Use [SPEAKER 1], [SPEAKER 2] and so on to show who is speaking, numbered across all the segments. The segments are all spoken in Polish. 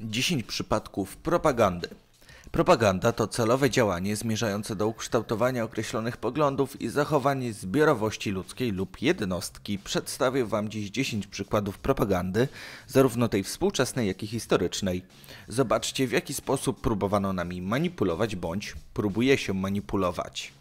[SPEAKER 1] 10 przypadków propagandy. Propaganda to celowe działanie zmierzające do ukształtowania określonych poglądów i zachowań zbiorowości ludzkiej lub jednostki. Przedstawię Wam dziś 10 przykładów propagandy, zarówno tej współczesnej, jak i historycznej. Zobaczcie, w jaki sposób próbowano nami manipulować bądź próbuje się manipulować.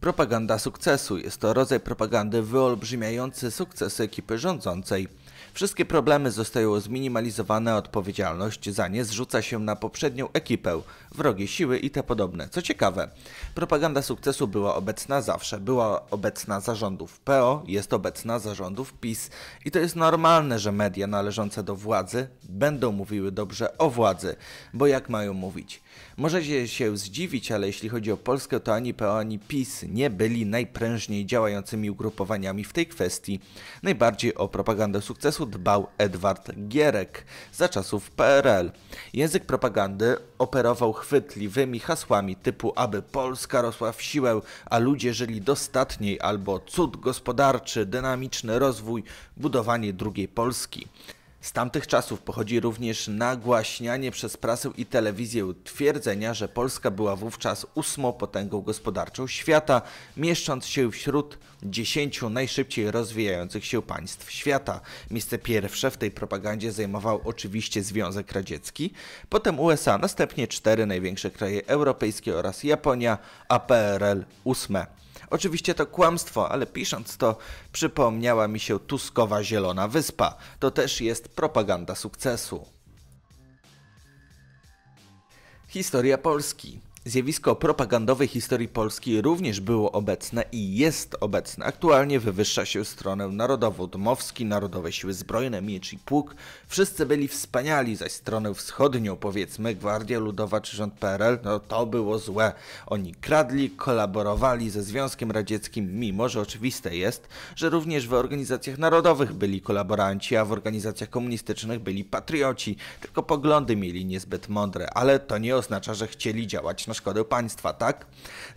[SPEAKER 1] Propaganda sukcesu jest to rodzaj propagandy wyolbrzymiający sukcesy ekipy rządzącej. Wszystkie problemy zostają zminimalizowane, odpowiedzialność za nie zrzuca się na poprzednią ekipę, wrogie siły i te podobne. Co ciekawe, propaganda sukcesu była obecna zawsze, była obecna zarządów PO, jest obecna zarządów PiS i to jest normalne, że media należące do władzy będą mówiły dobrze o władzy, bo jak mają mówić? Możecie się zdziwić, ale jeśli chodzi o Polskę, to ani PO, ani PiS nie byli najprężniej działającymi ugrupowaniami w tej kwestii. Najbardziej o propagandę sukcesu dbał Edward Gierek za czasów PRL. Język propagandy operował chwytliwymi hasłami typu aby Polska rosła w siłę, a ludzie żyli dostatniej albo cud gospodarczy, dynamiczny rozwój, budowanie drugiej Polski. Z tamtych czasów pochodzi również nagłaśnianie przez prasę i telewizję twierdzenia, że Polska była wówczas ósmą potęgą gospodarczą świata, mieszcząc się wśród dziesięciu najszybciej rozwijających się państw świata. Miejsce pierwsze w tej propagandzie zajmował oczywiście Związek Radziecki, potem USA, następnie cztery największe kraje europejskie oraz Japonia, a PRL ósme. Oczywiście to kłamstwo, ale pisząc to, przypomniała mi się Tuskowa Zielona Wyspa. To też jest propaganda sukcesu. Historia Polski. Zjawisko propagandowej historii Polski również było obecne i jest obecne. Aktualnie wywyższa się stronę narodową. Dmowski, Narodowe Siły Zbrojne, Miecz i Pług. Wszyscy byli wspaniali, zaś stronę wschodnią, powiedzmy, Gwardia Ludowa czy rząd PRL, no to było złe. Oni kradli, kolaborowali ze Związkiem Radzieckim, mimo że oczywiste jest, że również w organizacjach narodowych byli kolaboranci, a w organizacjach komunistycznych byli patrioci. Tylko poglądy mieli niezbyt mądre, ale to nie oznacza, że chcieli działać na szkodę państwa, tak?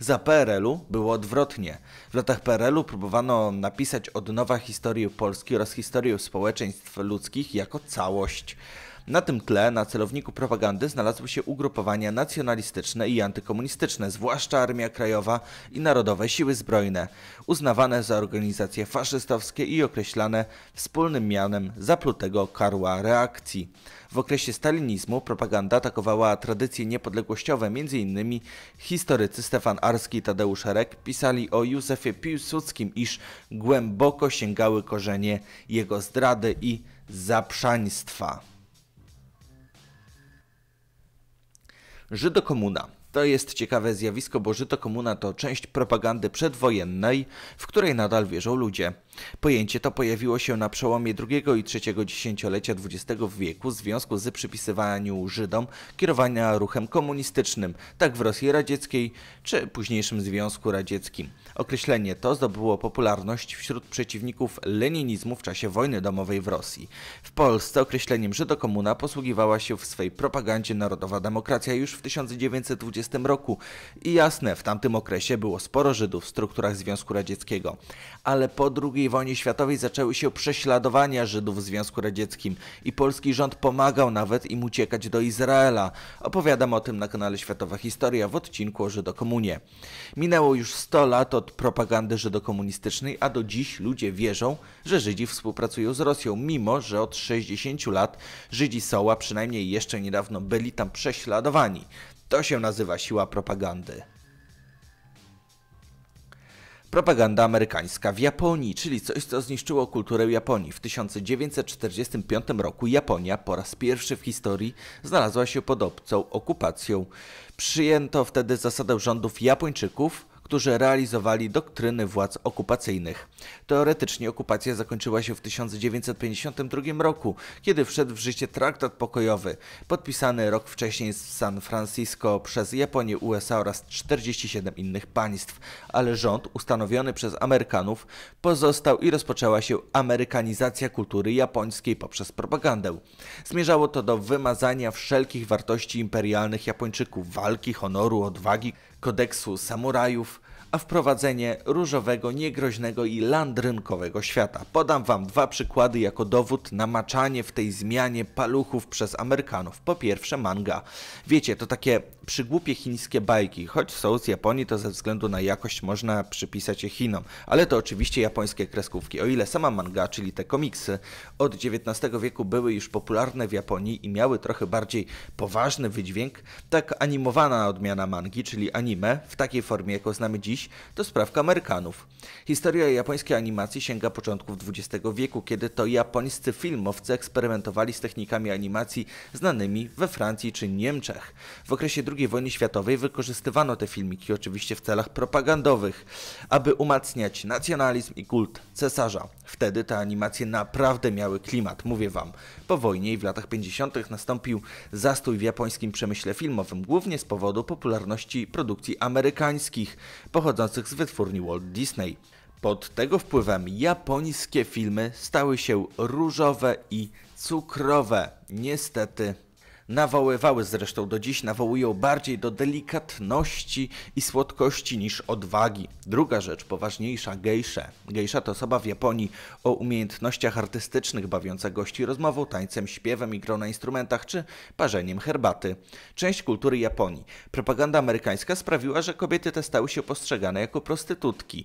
[SPEAKER 1] Za PRL-u było odwrotnie. W latach PRL-u próbowano napisać od nowa historię Polski oraz historię społeczeństw ludzkich jako całość. Na tym tle na celowniku propagandy znalazły się ugrupowania nacjonalistyczne i antykomunistyczne, zwłaszcza Armia Krajowa i Narodowe Siły Zbrojne, uznawane za organizacje faszystowskie i określane wspólnym mianem zaplutego karła reakcji. W okresie stalinizmu propaganda atakowała tradycje niepodległościowe, m.in. historycy Stefan Arski i Tadeusz Rek pisali o Józefie Piłsudskim, iż głęboko sięgały korzenie jego zdrady i zaprzaństwa. Żydokomuna. To jest ciekawe zjawisko, bo żyto komuna to część propagandy przedwojennej, w której nadal wierzą ludzie. Pojęcie to pojawiło się na przełomie drugiego i trzeciego dziesięciolecia XX wieku w związku z przypisywaniem Żydom kierowania ruchem komunistycznym, tak w Rosji Radzieckiej czy późniejszym Związku Radzieckim. Określenie to zdobyło popularność wśród przeciwników leninizmu w czasie wojny domowej w Rosji. W Polsce określeniem Żydokomuna posługiwała się w swej propagandzie Narodowa Demokracja już w 1920 1920 roku i jasne, w tamtym okresie było sporo Żydów w strukturach Związku Radzieckiego. Ale po II wojnie światowej zaczęły się prześladowania Żydów w Związku Radzieckim i polski rząd pomagał nawet im uciekać do Izraela. Opowiadam o tym na kanale Światowa Historia w odcinku o Żydokomunie. Minęło już 100 lat od propagandy żydokomunistycznej, a do dziś ludzie wierzą, że Żydzi współpracują z Rosją, mimo że od 60 lat Żydzi a przynajmniej jeszcze niedawno byli tam prześladowani. To się nazywa siła propagandy. Propaganda amerykańska w Japonii, czyli coś, co zniszczyło kulturę Japonii. W 1945 roku Japonia po raz pierwszy w historii znalazła się pod obcą okupacją. Przyjęto wtedy zasadę rządów Japończyków, którzy realizowali doktryny władz okupacyjnych. Teoretycznie okupacja zakończyła się w 1952 roku, kiedy wszedł w życie traktat pokojowy, podpisany rok wcześniej w San Francisco przez Japonię, USA oraz 47 innych państw, ale rząd ustanowiony przez Amerykanów pozostał i rozpoczęła się amerykanizacja kultury japońskiej poprzez propagandę. Zmierzało to do wymazania wszelkich wartości imperialnych Japończyków, walki, honoru, odwagi, kodeksu samurajów, a wprowadzenie różowego, niegroźnego i landrynkowego świata. Podam wam dwa przykłady jako dowód na maczanie w tej zmianie paluchów przez Amerykanów. Po pierwsze manga. Wiecie, to takie przygłupie chińskie bajki, choć są z Japonii, to ze względu na jakość można przypisać je Chinom. Ale to oczywiście japońskie kreskówki. O ile sama manga, czyli te komiksy, od XIX wieku były już popularne w Japonii i miały trochę bardziej poważny wydźwięk, tak animowana odmiana mangi, czyli anime, w takiej formie, jaką znamy dziś, to sprawka Amerykanów. Historia japońskiej animacji sięga początków XX wieku, kiedy to japońscy filmowcy eksperymentowali z technikami animacji znanymi we Francji czy Niemczech. W okresie II II wojny światowej wykorzystywano te filmiki oczywiście w celach propagandowych, aby umacniać nacjonalizm i kult cesarza. Wtedy te animacje naprawdę miały klimat, mówię wam. Po wojnie i w latach 50. nastąpił zastój w japońskim przemyśle filmowym, głównie z powodu popularności produkcji amerykańskich, pochodzących z wytwórni Walt Disney. Pod tego wpływem japońskie filmy stały się różowe i cukrowe. Niestety nawoływały zresztą do dziś, nawołują bardziej do delikatności i słodkości niż odwagi. Druga rzecz, poważniejsza, gejsze. Gejsza to osoba w Japonii o umiejętnościach artystycznych, bawiąca gości rozmową, tańcem, śpiewem i grą na instrumentach czy parzeniem herbaty. Część kultury Japonii. Propaganda amerykańska sprawiła, że kobiety te stały się postrzegane jako prostytutki.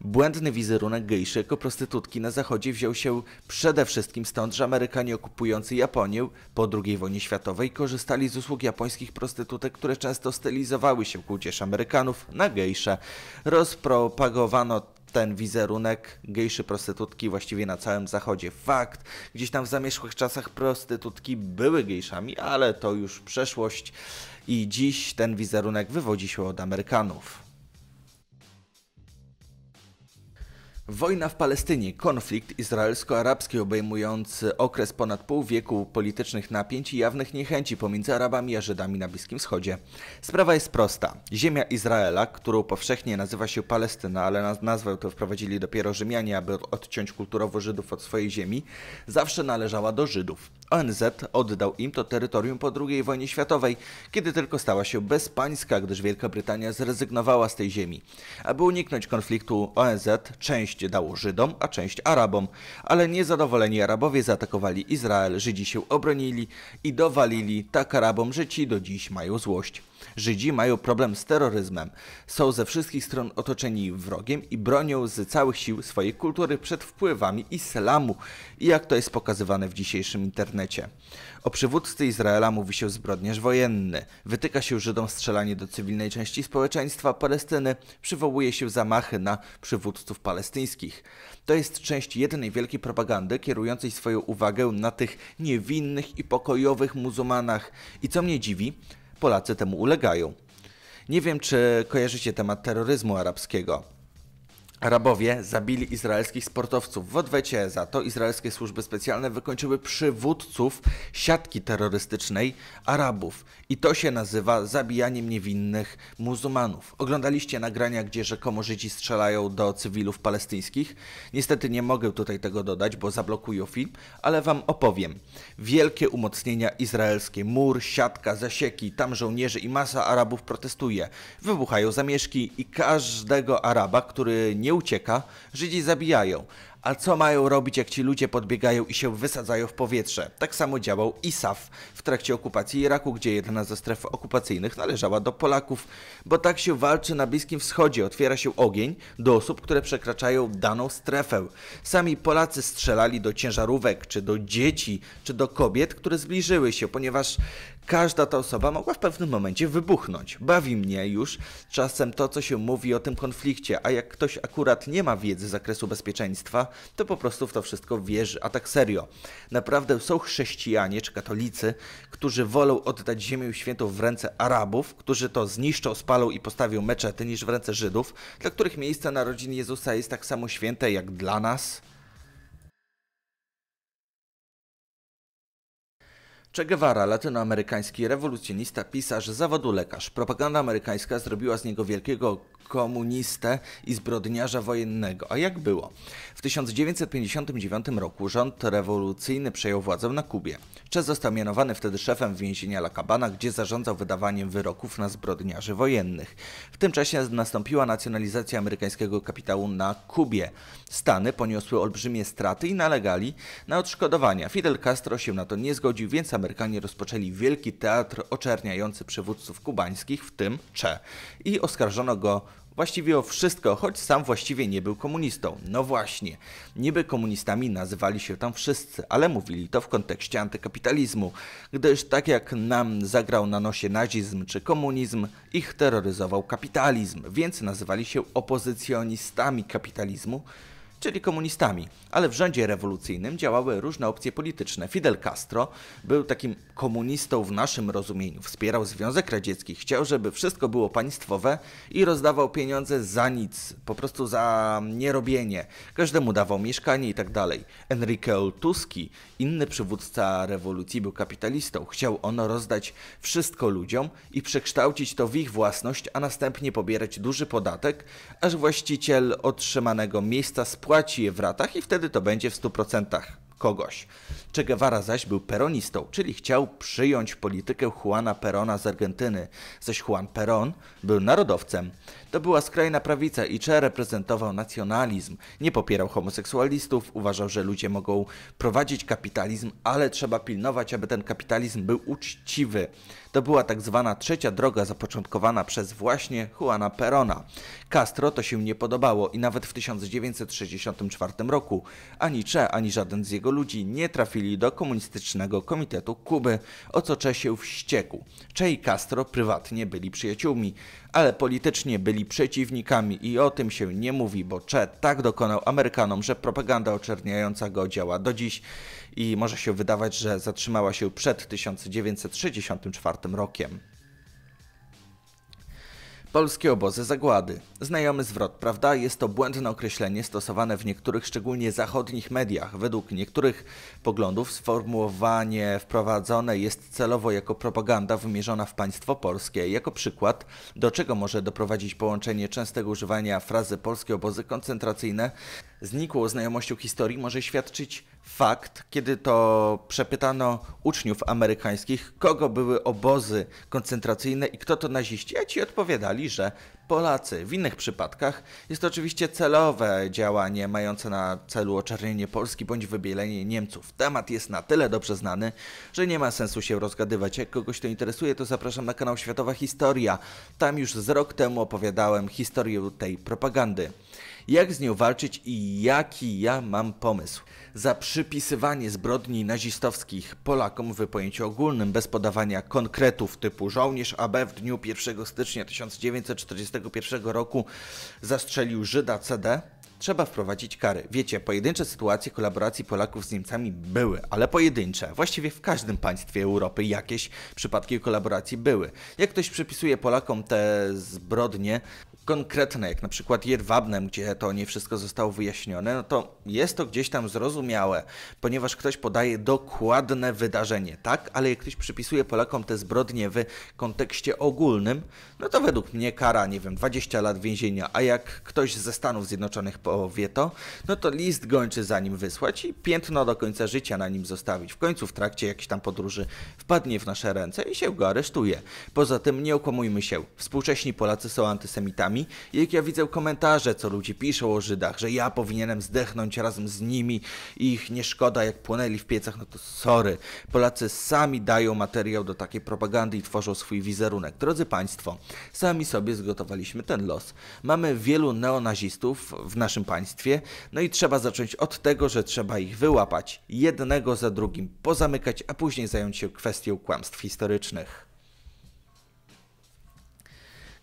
[SPEAKER 1] Błędny wizerunek gejszy jako prostytutki na zachodzie wziął się przede wszystkim stąd, że Amerykanie okupujący Japonię po II wojnie światowej korzystali z usług japońskich prostytutek, które często stylizowały się w ucieszy Amerykanów na gejsze. Rozpropagowano ten wizerunek gejszy prostytutki właściwie na całym zachodzie. Fakt, gdzieś tam w zamierzchłych czasach prostytutki były gejszami, ale to już przeszłość i dziś ten wizerunek wywodzi się od Amerykanów. Wojna w Palestynie, konflikt izraelsko-arabski obejmujący okres ponad pół wieku politycznych napięć i jawnych niechęci pomiędzy Arabami a Żydami na Bliskim Wschodzie. Sprawa jest prosta. Ziemia Izraela, którą powszechnie nazywa się Palestyna, ale nazwę tę wprowadzili dopiero Rzymianie, aby odciąć kulturowo Żydów od swojej ziemi, zawsze należała do Żydów. ONZ oddał im to terytorium po II wojnie światowej, kiedy tylko stała się bezpańska, gdyż Wielka Brytania zrezygnowała z tej ziemi. Aby uniknąć konfliktu ONZ część dało Żydom, a część Arabom, ale niezadowoleni Arabowie zaatakowali Izrael, Żydzi się obronili i dowalili, tak Arabom, że ci do dziś mają złość. Żydzi mają problem z terroryzmem, są ze wszystkich stron otoczeni wrogiem i bronią z całych sił swojej kultury przed wpływami islamu i jak to jest pokazywane w dzisiejszym internecie. O przywódcy Izraela mówi się zbrodniarz wojenny, wytyka się Żydom strzelanie do cywilnej części społeczeństwa Palestyny, przywołuje się zamachy na przywódców palestyńskich. To jest część jednej wielkiej propagandy kierującej swoją uwagę na tych niewinnych i pokojowych muzułmanach. I co mnie dziwi, Polacy temu ulegają. Nie wiem, czy kojarzycie temat terroryzmu arabskiego. Arabowie zabili izraelskich sportowców. W odwecie za to izraelskie służby specjalne wykończyły przywódców siatki terrorystycznej Arabów. I to się nazywa zabijaniem niewinnych muzułmanów. Oglądaliście nagrania, gdzie rzekomo Żydzi strzelają do cywilów palestyńskich? Niestety nie mogę tutaj tego dodać, bo zablokują film, ale wam opowiem. Wielkie umocnienia izraelskie, mur, siatka, zasieki, tam żołnierzy i masa Arabów protestuje. Wybuchają zamieszki i każdego Araba, który nie nie ucieka, Żydzi zabijają. A co mają robić, jak ci ludzie podbiegają i się wysadzają w powietrze? Tak samo działał ISAF w trakcie okupacji Iraku, gdzie jedna ze stref okupacyjnych należała do Polaków. Bo tak się walczy na Bliskim Wschodzie, otwiera się ogień do osób, które przekraczają daną strefę. Sami Polacy strzelali do ciężarówek, czy do dzieci, czy do kobiet, które zbliżyły się, ponieważ każda ta osoba mogła w pewnym momencie wybuchnąć. Bawi mnie już czasem to, co się mówi o tym konflikcie, a jak ktoś akurat nie ma wiedzy z zakresu bezpieczeństwa, to po prostu w to wszystko wierzy, a tak serio. Naprawdę są chrześcijanie czy katolicy, którzy wolą oddać ziemię świętą w ręce Arabów, którzy to zniszczą, spalą i postawią meczety, niż w ręce Żydów, dla których miejsce narodzin Jezusa jest tak samo święte jak dla nas. Che Guevara, latynoamerykański rewolucjonista, pisarz, zawodu lekarz. Propaganda amerykańska zrobiła z niego wielkiego komunistę i zbrodniarza wojennego. A jak było? W 1959 roku rząd rewolucyjny przejął władzę na Kubie. Cze został mianowany wtedy szefem więzienia La Cabana, gdzie zarządzał wydawaniem wyroków na zbrodniarzy wojennych. W tym czasie nastąpiła nacjonalizacja amerykańskiego kapitału na Kubie. Stany poniosły olbrzymie straty i nalegali na odszkodowania. Fidel Castro się na to nie zgodził, więc Amerykanie rozpoczęli wielki teatr oczerniający przywódców kubańskich, w tym Cze, i oskarżono go Właściwie o wszystko, choć sam właściwie nie był komunistą. No właśnie, niby komunistami nazywali się tam wszyscy, ale mówili to w kontekście antykapitalizmu, gdyż tak jak nam zagrał na nosie nazizm czy komunizm, ich terroryzował kapitalizm, więc nazywali się opozycjonistami kapitalizmu, czyli komunistami, ale w rządzie rewolucyjnym działały różne opcje polityczne. Fidel Castro był takim komunistą w naszym rozumieniu. Wspierał Związek Radziecki, chciał, żeby wszystko było państwowe i rozdawał pieniądze za nic, po prostu za nierobienie. Każdemu dawał mieszkanie i tak dalej. Enrique Tuski, inny przywódca rewolucji, był kapitalistą. Chciał on rozdać wszystko ludziom i przekształcić to w ich własność, a następnie pobierać duży podatek, aż właściciel otrzymanego miejsca spłacił płaci je w ratach i wtedy to będzie w 100% kogoś. Che Guevara zaś był peronistą, czyli chciał przyjąć politykę Juana Perona z Argentyny, zaś Juan Peron był narodowcem. To była skrajna prawica i Cze reprezentował nacjonalizm. Nie popierał homoseksualistów, uważał, że ludzie mogą prowadzić kapitalizm, ale trzeba pilnować, aby ten kapitalizm był uczciwy. To była tak zwana trzecia droga zapoczątkowana przez właśnie Juana Perona. Castro to się nie podobało i nawet w 1964 roku ani Cze, ani żaden z jego ludzi nie trafili do Komunistycznego Komitetu Kuby, o co Cze się wściekł. Cze i Castro prywatnie byli przyjaciółmi, ale politycznie byli przeciwnikami i o tym się nie mówi, bo Che tak dokonał Amerykanom, że propaganda oczerniająca go działa do dziś i może się wydawać, że zatrzymała się przed 1964 rokiem. Polskie obozy zagłady. Znajomy zwrot, prawda? Jest to błędne określenie stosowane w niektórych, szczególnie zachodnich mediach. Według niektórych poglądów sformułowanie wprowadzone jest celowo jako propaganda wymierzona w państwo polskie. Jako przykład, do czego może doprowadzić połączenie częstego używania frazy polskie obozy koncentracyjne z znajomością historii może świadczyć fakt, kiedy to przepytano uczniów amerykańskich, kogo były obozy koncentracyjne i kto to naziści, a ci odpowiadali, że Polacy. W innych przypadkach jest to oczywiście celowe działanie mające na celu oczernienie Polski bądź wybielenie Niemców. Temat jest na tyle dobrze znany, że nie ma sensu się rozgadywać. Jak kogoś to interesuje, to zapraszam na kanał Światowa Historia. Tam już z rok temu opowiadałem historię tej propagandy jak z nią walczyć i jaki ja mam pomysł. Za przypisywanie zbrodni nazistowskich Polakom w pojęciu ogólnym, bez podawania konkretów typu żołnierz AB w dniu 1 stycznia 1941 roku zastrzelił Żyda CD, trzeba wprowadzić kary. Wiecie, pojedyncze sytuacje kolaboracji Polaków z Niemcami były, ale pojedyncze. Właściwie w każdym państwie Europy jakieś przypadki kolaboracji były. Jak ktoś przypisuje Polakom te zbrodnie, konkretne, jak na przykład Jedwabnem, gdzie to nie wszystko zostało wyjaśnione, no to jest to gdzieś tam zrozumiałe, ponieważ ktoś podaje dokładne wydarzenie, tak? Ale jak ktoś przypisuje Polakom te zbrodnie w kontekście ogólnym, no to według mnie kara, nie wiem, 20 lat więzienia, a jak ktoś ze Stanów Zjednoczonych powie to, no to list gończy za nim wysłać i piętno do końca życia na nim zostawić. W końcu w trakcie jakiejś tam podróży wpadnie w nasze ręce i się go aresztuje. Poza tym nie okłamujmy się, współcześni Polacy są antysemitami i jak ja widzę komentarze, co ludzie piszą o Żydach, że ja powinienem zdechnąć razem z nimi i ich nie szkoda jak płonęli w piecach, no to sorry. Polacy sami dają materiał do takiej propagandy i tworzą swój wizerunek. Drodzy Państwo, sami sobie zgotowaliśmy ten los. Mamy wielu neonazistów w naszym naszym państwie. No i trzeba zacząć od tego, że trzeba ich wyłapać, jednego za drugim pozamykać, a później zająć się kwestią kłamstw historycznych.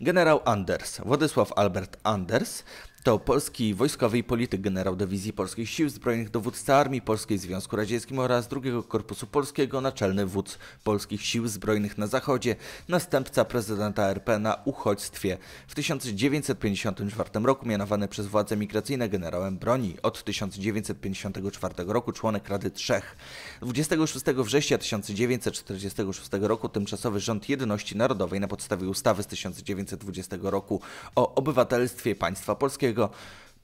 [SPEAKER 1] Generał Anders, Władysław Albert Anders, to polski wojskowy i polityk generał Dywizji Polskich Sił Zbrojnych, dowódca Armii Polskiej Związku Radzieckim oraz II Korpusu Polskiego, naczelny wódz Polskich Sił Zbrojnych na Zachodzie, następca prezydenta RP na uchodźstwie. W 1954 roku mianowany przez władze migracyjne generałem broni. Od 1954 roku członek Rady Trzech. 26 września 1946 roku tymczasowy rząd Jedności Narodowej na podstawie ustawy z 1920 roku o obywatelstwie państwa polskiego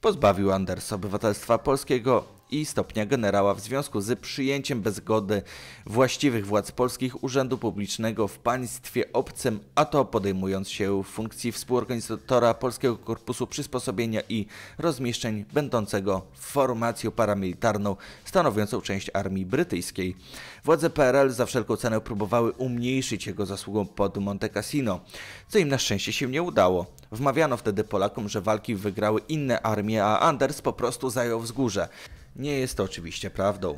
[SPEAKER 1] pozbawił Andersa obywatelstwa polskiego i stopnia generała w związku z przyjęciem bez zgody właściwych władz polskich urzędu publicznego w państwie obcym, a to podejmując się funkcji współorganizatora Polskiego Korpusu Przysposobienia i Rozmieszczeń będącego formacją paramilitarną stanowiącą część armii brytyjskiej. Władze PRL za wszelką cenę próbowały umniejszyć jego zasługą pod Monte Cassino, co im na szczęście się nie udało. Wmawiano wtedy Polakom, że walki wygrały inne armie, a Anders po prostu zajął wzgórze. Nie jest to oczywiście prawdą.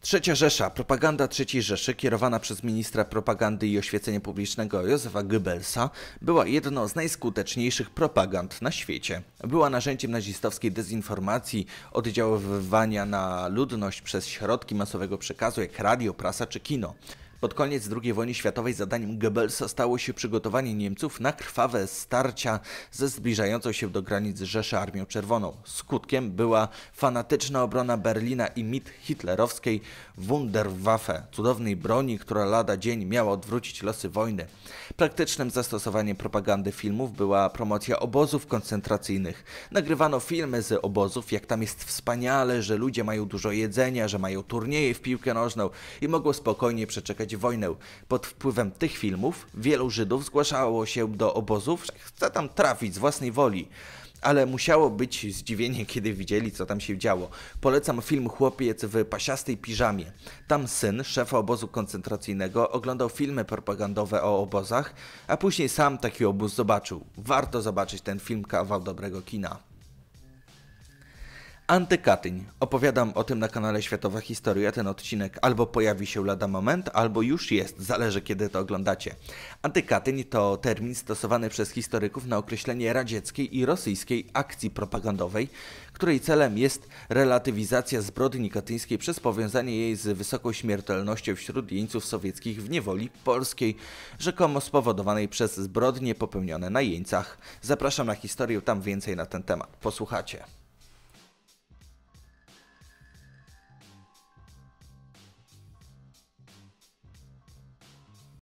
[SPEAKER 1] Trzecia Rzesza. Propaganda III Rzeszy, kierowana przez ministra propagandy i oświecenia publicznego Józefa Goebbelsa, była jedną z najskuteczniejszych propagand na świecie. Była narzędziem nazistowskiej dezinformacji, oddziaływania na ludność przez środki masowego przekazu jak radio, prasa czy kino. Pod koniec II wojny światowej zadaniem Goebbelsa stało się przygotowanie Niemców na krwawe starcia ze zbliżającą się do granic Rzeszy Armią Czerwoną. Skutkiem była fanatyczna obrona Berlina i mit hitlerowskiej Wunderwaffe, cudownej broni, która lada dzień miała odwrócić losy wojny. Praktycznym zastosowaniem propagandy filmów była promocja obozów koncentracyjnych. Nagrywano filmy z obozów, jak tam jest wspaniale, że ludzie mają dużo jedzenia, że mają turnieje w piłkę nożną i mogą spokojnie przeczekać wojnę. Pod wpływem tych filmów wielu Żydów zgłaszało się do obozów, że chce tam trafić z własnej woli ale musiało być zdziwienie, kiedy widzieli, co tam się działo. Polecam film Chłopiec w pasiastej piżamie. Tam syn szefa obozu koncentracyjnego oglądał filmy propagandowe o obozach, a później sam taki obóz zobaczył. Warto zobaczyć ten film, kawał dobrego kina. Antykatyń. Opowiadam o tym na kanale Światowa Historia. Ten odcinek albo pojawi się lada moment, albo już jest, zależy kiedy to oglądacie. Antykatyń to termin stosowany przez historyków na określenie radzieckiej i rosyjskiej akcji propagandowej, której celem jest relatywizacja zbrodni katyńskiej przez powiązanie jej z wysoką śmiertelnością wśród jeńców sowieckich w niewoli polskiej, rzekomo spowodowanej przez zbrodnie popełnione na jeńcach. Zapraszam na historię, tam więcej na ten temat. Posłuchacie.